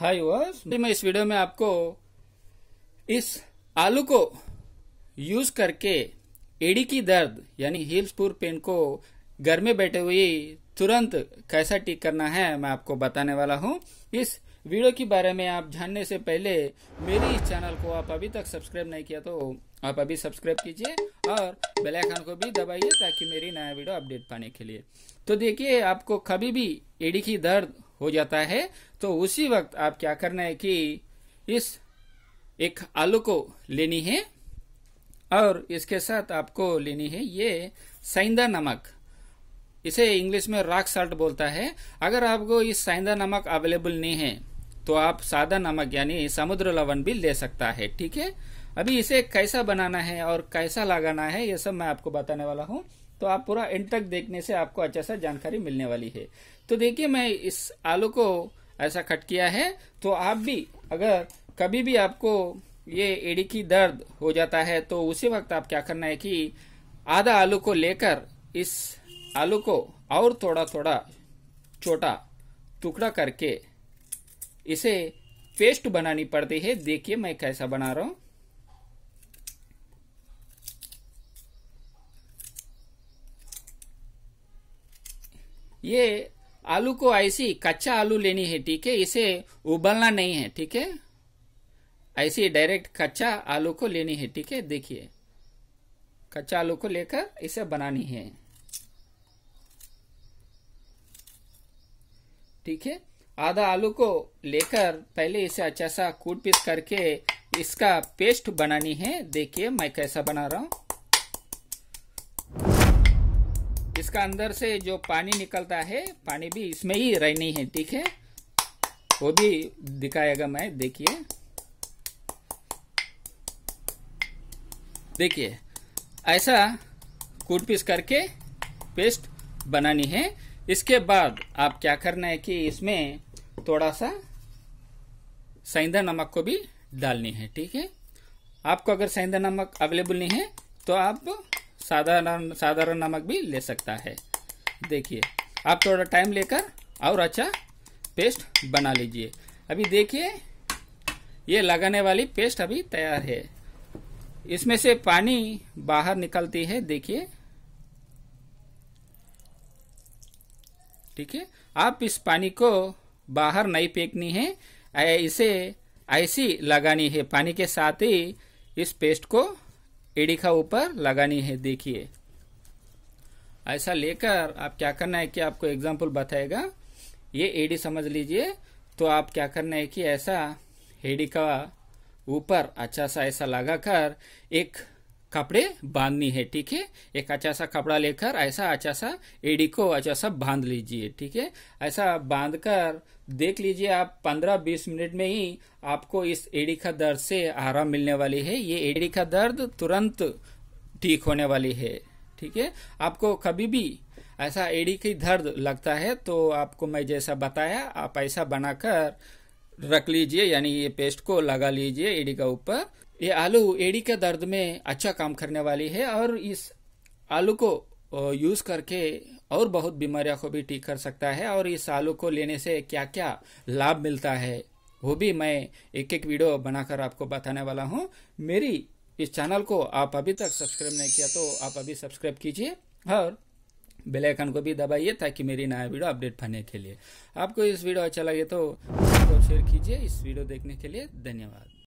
हाय verse तो मैं इस वीडियो में आपको इस आलू को यूज करके एडी की दर्द यानी हिल्सपुर पेन को घर में बैठे हुए तुरंत कैसा ठीक करना है मैं आपको बताने वाला हूँ इस वीडियो के बारे में आप जानने से पहले मेरे इस चैनल को आप अभी तक सब्सक्राइब नहीं किया तो आप अभी सब्सक्राइब कीजिए और बेल आइकन को भी दबाइए ताकि मेरी नया वीडियो अपडेट पाने के लिए तो देखिए आपको कभी भी एडी की दर्द हो जाता है तो उसी वक्त आप क्या करना है कि इस एक आलू को लेनी है और इसके साथ आपको लेनी है ये साइंदा नमक इसे इंग्लिश में रॉक साल्ट बोलता है अगर आपको इस साइंदा नमक अवेलेबल नहीं है तो आप सादा नमक यानी समुद्र लवण भी ले सकता है ठीक है अभी इसे कैसा बनाना है और कैसा लगाना है ये सब मैं आपको बताने वाला हूँ तो आप पूरा एंड तक देखने से आपको अच्छा सा जानकारी मिलने वाली है तो देखिए मैं इस आलू को ऐसा कट किया है तो आप भी अगर कभी भी आपको ये एडी की दर्द हो जाता है तो उसी वक्त आप क्या करना है कि आधा आलू को लेकर इस आलू को और थोड़ा थोड़ा छोटा टुकड़ा करके इसे पेस्ट बनानी पड़ती है देखिए मैं कैसा बना रहा हूँ ये आलू को ऐसी कच्चा आलू लेनी है ठीक है इसे उबलना नहीं है ठीक है ऐसी डायरेक्ट कच्चा आलू को लेनी है ठीक है देखिए कच्चा आलू को लेकर इसे बनानी है ठीक है आधा आलू को लेकर पहले इसे अच्छा सा कूट पीस करके इसका पेस्ट बनानी है देखिए मैं कैसा बना रहा हूं इसका अंदर से जो पानी निकलता है पानी भी इसमें ही रहनी है ठीक है वो भी दिखाएगा मैं देखिए देखिए ऐसा कूट पीस करके पेस्ट बनानी है इसके बाद आप क्या करना है कि इसमें थोड़ा सा सैंधा नमक को भी डालनी है ठीक है आपको अगर सैंधा नमक अवेलेबल नहीं है तो आप साधारण साधारण नमक भी ले सकता है देखिए आप थोड़ा टाइम लेकर और अच्छा पेस्ट बना लीजिए अभी देखिए ये लगाने वाली पेस्ट अभी तैयार है इसमें से पानी बाहर निकलती है देखिए ठीक है आप इस पानी को बाहर नहीं फेंकनी है इसे ऐसी लगानी है पानी के साथ ही इस पेस्ट को एडी का ऊपर लगानी है देखिए ऐसा लेकर आप क्या करना है कि आपको एग्जाम्पल बताएगा ये एडी समझ लीजिए तो आप क्या करना है कि ऐसा हेडी का ऊपर अच्छा सा ऐसा लगाकर एक कपड़े बांधनी है ठीक है एक अच्छा सा कपड़ा लेकर ऐसा अच्छा सा एडी को अच्छा सा बांध लीजिए ठीक है ऐसा बांध कर देख लीजिए आप 15-20 मिनट में ही आपको इस एडी का दर्द से आराम मिलने वाली है ये एडी का दर्द तुरंत ठीक होने वाली है ठीक है आपको कभी भी ऐसा एडी की दर्द लगता है तो आपको मैं जैसा बताया आप ऐसा बनाकर रख लीजिए यानी ये पेस्ट को लगा लीजिए एडी का ऊपर ये आलू एडी के दर्द में अच्छा काम करने वाली है और इस आलू को यूज करके और बहुत बीमारियों को भी ठीक कर सकता है और इस आलू को लेने से क्या क्या लाभ मिलता है वो भी मैं एक एक वीडियो बनाकर आपको बताने वाला हूँ मेरी इस चैनल को आप अभी तक सब्सक्राइब नहीं किया तो आप अभी सब्सक्राइब कीजिए और बेल आइकन को भी दबाइए ताकि मेरी नया वीडियो अपडेट पाने के लिए आपको इस वीडियो अच्छा लगे तो शेयर कीजिए इस वीडियो देखने के लिए धन्यवाद